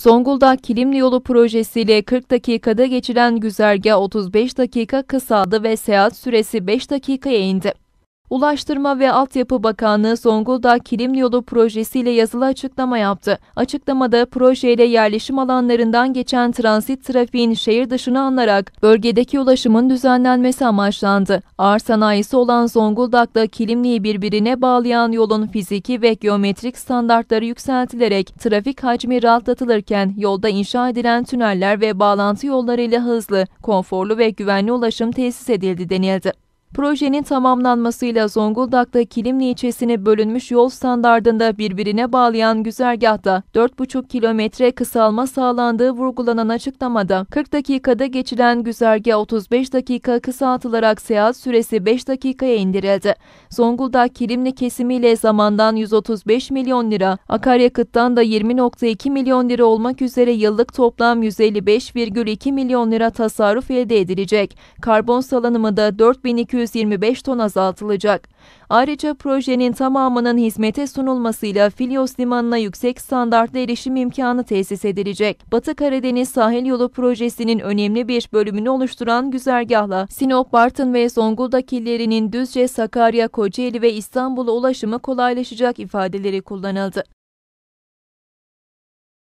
Zonguldak Kilimli Yolu projesiyle 40 dakikada geçilen güzergah 35 dakika kısaldı ve seyahat süresi 5 dakikaya indi. Ulaştırma ve Altyapı Bakanlığı Zonguldak Kilimli Yolu projesiyle yazılı açıklama yaptı. Açıklamada projeyle yerleşim alanlarından geçen transit trafiğin şehir dışını alınarak bölgedeki ulaşımın düzenlenmesi amaçlandı. Ağır sanayisi olan Zonguldak'la Kilimli'yi birbirine bağlayan yolun fiziki ve geometrik standartları yükseltilerek trafik hacmi rahatlatılırken yolda inşa edilen tüneller ve bağlantı yollarıyla hızlı, konforlu ve güvenli ulaşım tesis edildi denildi. Projenin tamamlanmasıyla Zonguldak'ta Kilimli ilçesini bölünmüş yol standardında birbirine bağlayan güzergahta 4,5 kilometre kısalma sağlandığı vurgulanan açıklamada 40 dakikada geçilen güzergah 35 dakika kısaltılarak seyahat süresi 5 dakikaya indirildi. Zonguldak Kilimli kesimiyle zamandan 135 milyon lira, akaryakıttan da 20.2 milyon lira olmak üzere yıllık toplam 155,2 milyon lira tasarruf elde edilecek. Karbon salınımı da 4200 125 ton azaltılacak. Ayrıca projenin tamamının hizmete sunulmasıyla Filyos Limanı'na yüksek standartlı erişim imkanı tesis edilecek. Batı Karadeniz Sahil Yolu Projesi'nin önemli bir bölümünü oluşturan güzergahla Sinop, Bartın ve Zonguldak illerinin Düzce, Sakarya, Kocaeli ve İstanbul'a ulaşımı kolaylaşacak ifadeleri kullanıldı.